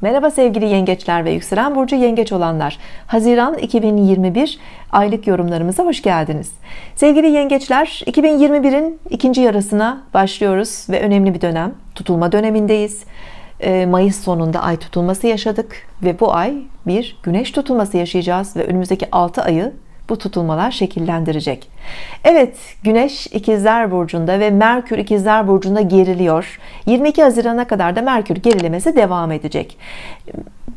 Merhaba sevgili yengeçler ve yükselen burcu yengeç olanlar. Haziran 2021 aylık yorumlarımıza hoş geldiniz. Sevgili yengeçler, 2021'in ikinci yarısına başlıyoruz ve önemli bir dönem, tutulma dönemindeyiz. Ee, Mayıs sonunda ay tutulması yaşadık ve bu ay bir güneş tutulması yaşayacağız ve önümüzdeki 6 ayı bu tutulmalar şekillendirecek. Evet, Güneş İkizler burcunda ve Merkür İkizler burcunda geriliyor. 22 Haziran'a kadar da Merkür gerilemesi devam edecek.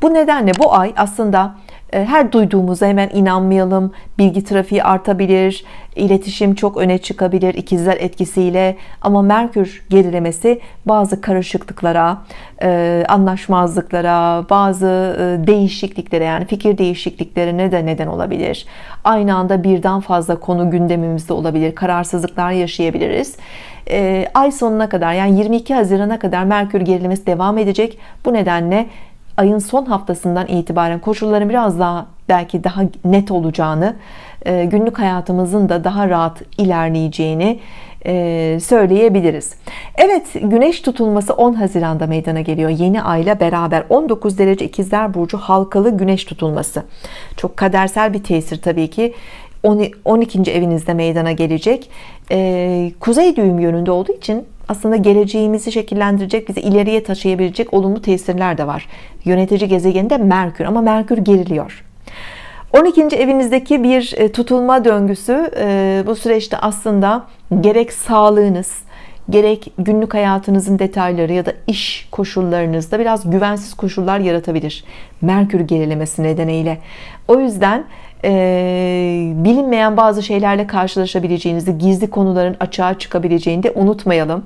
Bu nedenle bu ay aslında e, her duyduğumuza hemen inanmayalım. Bilgi trafiği artabilir, iletişim çok öne çıkabilir ikizler etkisiyle. Ama Merkür gerilemesi bazı karışıklıklara, e, anlaşmazlıklara, bazı e, değişikliklere yani fikir değişikliklerine de neden olabilir. Aynı anda birden fazla konu gündemimizde olabilir. Kararsızlıklar yaşayabiliriz ay sonuna kadar yani 22 Haziran'a kadar Merkür gerilemesi devam edecek. Bu nedenle ayın son haftasından itibaren koşulların biraz daha belki daha net olacağını, e, günlük hayatımızın da daha rahat ilerleyeceğini e, söyleyebiliriz. Evet güneş tutulması 10 Haziran'da meydana geliyor. Yeni ayla beraber 19 derece ikizler burcu halkalı güneş tutulması. Çok kadersel bir tesir tabii ki. 12. evinizde meydana gelecek. E, kuzey düğüm yönünde olduğu için aslında geleceğimizi şekillendirecek, bizi ileriye taşıyabilecek olumlu tesirler de var. Yönetici gezegeninde Merkür ama Merkür geriliyor. 12. evinizdeki bir e, tutulma döngüsü e, bu süreçte aslında gerek sağlığınız, gerek günlük hayatınızın detayları ya da iş koşullarınızda biraz güvensiz koşullar yaratabilir. Merkür gerilemesi nedeniyle. O yüzden e, bilinmeyen bazı şeylerle karşılaşabileceğinizi, gizli konuların açığa çıkabileceğini de unutmayalım.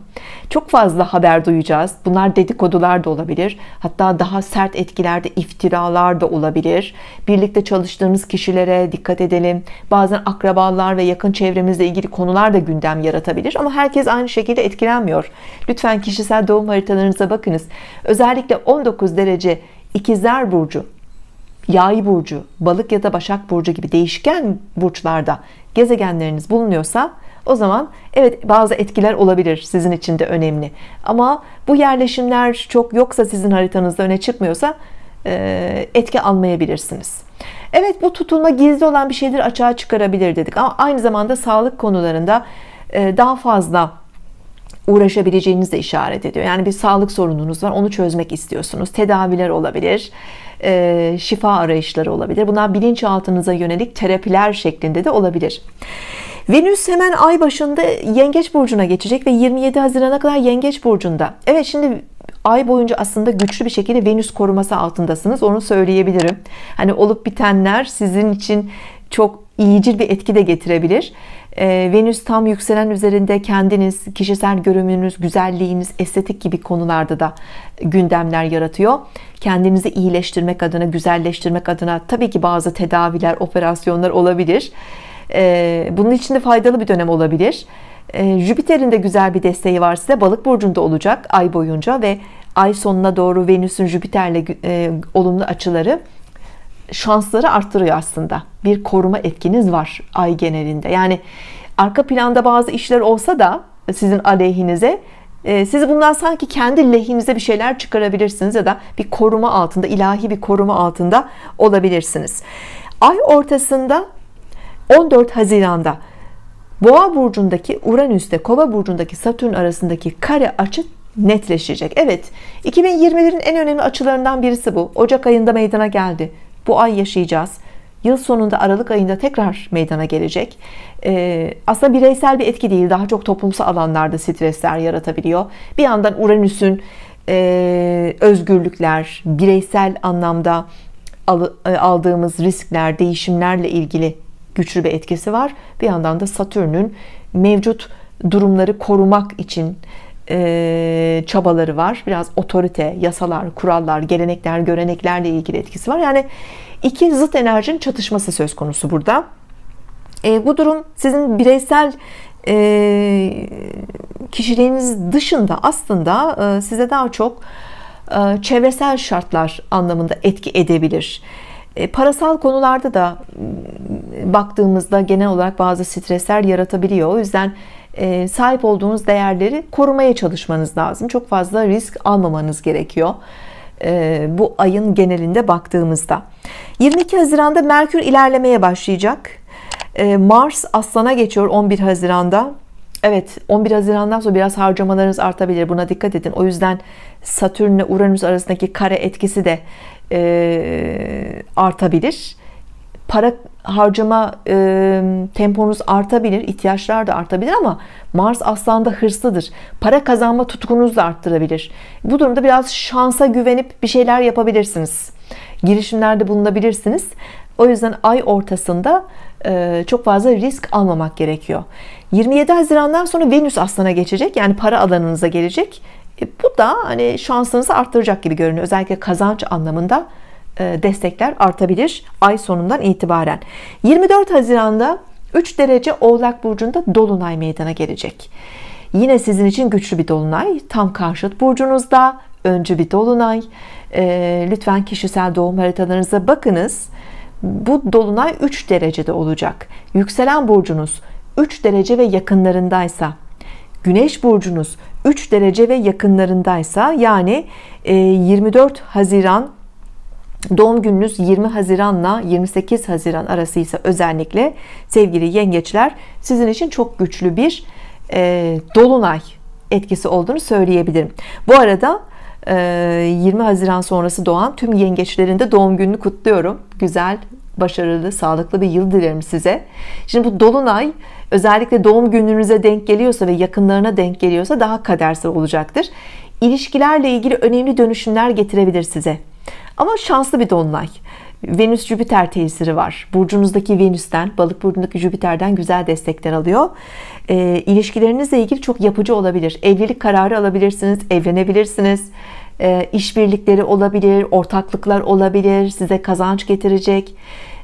Çok fazla haber duyacağız. Bunlar dedikodular da olabilir. Hatta daha sert etkilerde iftiralar da olabilir. Birlikte çalıştığımız kişilere dikkat edelim. Bazen akrabalar ve yakın çevremizle ilgili konular da gündem yaratabilir. Ama herkes aynı şekilde etkilenmiyor. Lütfen kişisel doğum haritalarınıza bakınız. Özellikle 19 derece İkizler Burcu yay burcu, balık ya da başak burcu gibi değişken burçlarda gezegenleriniz bulunuyorsa o zaman evet bazı etkiler olabilir sizin için de önemli. Ama bu yerleşimler çok yoksa sizin haritanızda öne çıkmıyorsa etki almayabilirsiniz. Evet bu tutulma gizli olan bir şeydir açığa çıkarabilir dedik. Ama aynı zamanda sağlık konularında daha fazla uğraşabileceğiniz de işaret ediyor. Yani bir sağlık sorununuz var onu çözmek istiyorsunuz. Tedaviler Olabilir e, şifa arayışları olabilir. Bunlar bilinçaltınıza yönelik terapiler şeklinde de olabilir. Venüs hemen ay başında Yengeç burcuna geçecek ve 27 Haziran'a kadar Yengeç burcunda. Evet şimdi ay boyunca aslında güçlü bir şekilde Venüs koruması altındasınız. Onu söyleyebilirim. Hani olup bitenler sizin için çok iyicil bir etki de getirebilir. Ee, Venüs tam yükselen üzerinde kendiniz, kişisel görünümünüz, güzelliğiniz, estetik gibi konularda da gündemler yaratıyor. Kendinizi iyileştirmek adına, güzelleştirmek adına tabii ki bazı tedaviler, operasyonlar olabilir. Ee, bunun için de faydalı bir dönem olabilir. E, Jüpiter'in de güzel bir desteği var size. Balık burcunda olacak ay boyunca ve ay sonuna doğru Venüs'ün Jüpiter'le e, olumlu açıları şansları arttırıyor aslında. Bir koruma etkiniz var ay genelinde. Yani arka planda bazı işler olsa da sizin aleyhinize e, siz bundan sanki kendi lehinize bir şeyler çıkarabilirsiniz ya da bir koruma altında ilahi bir koruma altında olabilirsiniz ay ortasında 14 Haziran'da Boğa burcundaki Uranüs'te Kova burcundaki Satürn arasındaki kare açı netleşecek Evet 2021'in en önemli açılarından birisi bu Ocak ayında meydana geldi bu ay yaşayacağız yıl sonunda Aralık ayında tekrar meydana gelecek. Ee, aslında bireysel bir etki değil, daha çok toplumsal alanlarda stresler yaratabiliyor. Bir yandan Uranüs'ün e, özgürlükler, bireysel anlamda e, aldığımız riskler, değişimlerle ilgili güçlü bir etkisi var. Bir yandan da Satürn'ün mevcut durumları korumak için e, çabaları var. Biraz otorite, yasalar, kurallar, gelenekler, göreneklerle ilgili etkisi var. Yani iki zıt enerjinin çatışması söz konusu burada. E, bu durum sizin bireysel e, kişiliğiniz dışında aslında e, size daha çok e, çevresel şartlar anlamında etki edebilir. E, parasal konularda da baktığımızda genel olarak bazı stresler yaratabiliyor. O yüzden e, sahip olduğunuz değerleri korumaya çalışmanız lazım. Çok fazla risk almamanız gerekiyor. E, bu ayın genelinde baktığımızda. 22 Haziran'da Merkür ilerlemeye başlayacak. E, Mars Aslan'a geçiyor 11 Haziran'da. Evet 11 Haziran'dan sonra biraz harcamalarınız artabilir buna dikkat edin o yüzden Satürn ile Uranüs arasındaki kare etkisi de e, artabilir para harcama e, temponuz artabilir, ihtiyaçlar da artabilir ama Mars aslanda hırslıdır. Para kazanma tutkunuz da arttırabilir. Bu durumda biraz şansa güvenip bir şeyler yapabilirsiniz. Girişimlerde bulunabilirsiniz. O yüzden ay ortasında e, çok fazla risk almamak gerekiyor. 27 Haziran'dan sonra Venüs Aslan'a geçecek. Yani para alanınıza gelecek. E, bu da hani şansınızı arttıracak gibi görünüyor. Özellikle kazanç anlamında e, destekler artabilir ay sonundan itibaren. 24 Haziran'da 3 derece Oğlak Burcu'nda Dolunay meydana gelecek. Yine sizin için güçlü bir Dolunay. Tam karşıt burcunuzda öncü bir Dolunay. E, lütfen kişisel doğum haritalarınıza bakınız. Bu Dolunay 3 derecede olacak. Yükselen burcunuz 3 derece ve yakınlarındaysa Güneş burcunuz 3 derece ve yakınlarındaysa yani 24 e, Haziran Doğum gününüz 20 Haziran'la 28 Haziran arası ise özellikle sevgili yengeçler sizin için çok güçlü bir e, dolunay etkisi olduğunu söyleyebilirim. Bu arada 20 e, Haziran sonrası doğan tüm yengeçlerin de doğum gününü kutluyorum. Güzel, başarılı, sağlıklı bir yıl dilerim size. Şimdi bu dolunay özellikle doğum gününüze denk geliyorsa ve yakınlarına denk geliyorsa daha kadersel olacaktır. İlişkilerle ilgili önemli dönüşümler getirebilir size. Ama şanslı bir dolunay. Venüs Jüpiter tesiri var. Burcunuzdaki Venüs'ten, balık burcundaki Jüpiter'den güzel destekler alıyor. E, ilişkilerinizle ilgili çok yapıcı olabilir. Evlilik kararı alabilirsiniz, evlenebilirsiniz. E, işbirlikleri olabilir, ortaklıklar olabilir, size kazanç getirecek.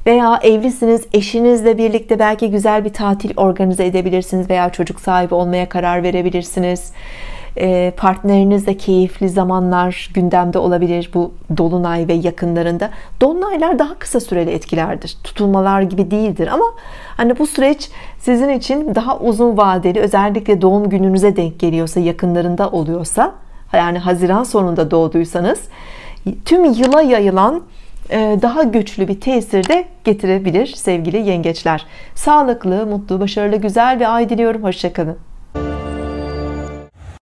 Veya evlisiniz, eşinizle birlikte belki güzel bir tatil organize edebilirsiniz veya çocuk sahibi olmaya karar verebilirsiniz. Ee, partnerinizle keyifli zamanlar gündemde olabilir bu dolunay ve yakınlarında dolunaylar daha kısa süreli etkilerdir tutulmalar gibi değildir ama hani bu süreç sizin için daha uzun vadeli özellikle doğum gününüze denk geliyorsa yakınlarında oluyorsa yani Haziran sonunda doğduysanız tüm yıla yayılan e, daha güçlü bir tesir de getirebilir sevgili yengeçler. Sağlıklı, mutlu, başarılı, güzel bir ay diliyorum. Hoşçakalın.